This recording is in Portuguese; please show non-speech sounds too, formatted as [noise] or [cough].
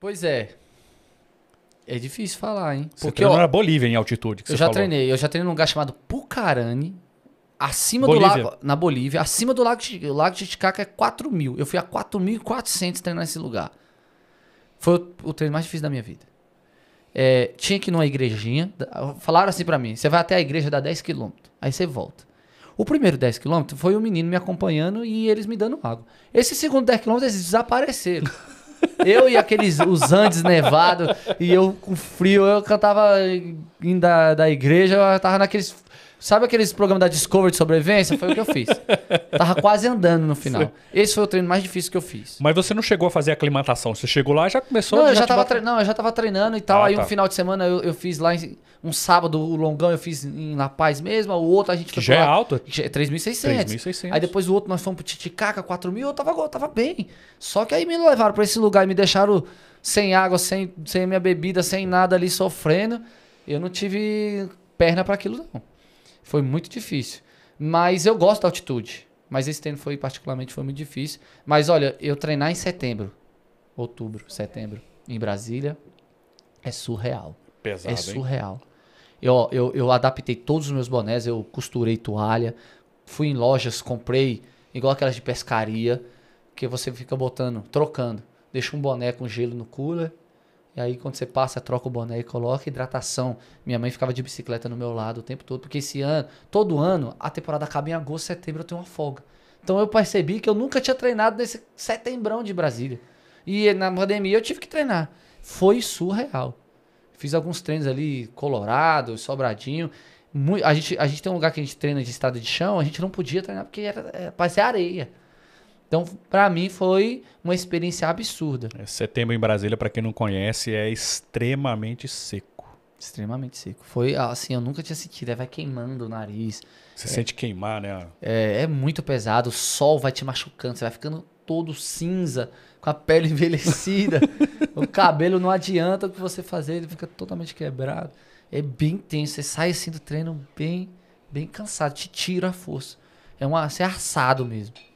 Pois é. É difícil falar, hein? Você Porque eu, na Bolívia em altitude. eu já falou. treinei. Eu já treinei num lugar chamado Pucarani, acima Bolívia. do lago. Na Bolívia, acima do lago, o lago Titicaca é 4 mil. Eu fui a 4.400 treinar nesse lugar. Foi o, o, treino mais difícil da minha vida. É, tinha que ir numa igrejinha. Falaram assim para mim: você vai até a igreja, dá 10 quilômetros. Aí você volta. O primeiro 10 quilômetros foi o menino me acompanhando e eles me dando água. Esse segundo 10 quilômetros eles desapareceram. [laughs] Eu e aqueles os Andes nevados, e eu com frio, eu cantava da, da igreja, eu tava naqueles Sabe aqueles programas da Discovery de sobrevivência? Foi o que eu fiz. Tava quase andando no final. Esse foi o treino mais difícil que eu fiz. Mas você não chegou a fazer aclimatação. Você chegou lá e já começou não, a. Eu já tava tre... Não, eu já tava treinando e tal. Ah, aí tá. um final de semana eu, eu fiz lá, em... um sábado, o longão eu fiz em La Paz mesmo. O outro a gente foi. Já lá... é alto? 3.600. 3.600. É aí depois o outro nós fomos pro Titicaca, 4.000. Eu tava, eu tava bem. Só que aí me levaram pra esse lugar e me deixaram sem água, sem, sem minha bebida, sem nada ali sofrendo. Eu não tive perna para aquilo, não. Foi muito difícil. Mas eu gosto da altitude. Mas esse treino foi particularmente foi muito difícil. Mas olha, eu treinar em setembro, outubro, setembro, em Brasília, é surreal. Pesado, é surreal. Hein? Eu, eu, eu adaptei todos os meus bonés, eu costurei toalha, fui em lojas, comprei, igual aquelas de pescaria, que você fica botando, trocando. Deixa um boné com gelo no cooler, e aí quando você passa, troca o boné e coloca hidratação. Minha mãe ficava de bicicleta no meu lado o tempo todo, porque esse ano, todo ano, a temporada acaba em agosto, setembro eu tenho uma folga. Então eu percebi que eu nunca tinha treinado nesse setembrão de Brasília. E na pandemia eu tive que treinar. Foi surreal. Fiz alguns treinos ali, Colorado, Sobradinho. a, gente, a gente tem um lugar que a gente treina de estrada de chão, a gente não podia treinar porque era, era, é, parecia areia. Então, para mim, foi uma experiência absurda. É, setembro em Brasília, para quem não conhece, é extremamente seco. Extremamente seco. Foi ah, assim, eu nunca tinha sentido. É, vai queimando o nariz. Você é, sente queimar, né? É, é muito pesado. O sol vai te machucando. Você vai ficando todo cinza, com a pele [laughs] envelhecida. o cabelo não adianta o que você fazer. Ele fica totalmente quebrado. É bem tenso. Você sai assim do treino bem, bem cansado. Te tira a força. É um, você é assado mesmo.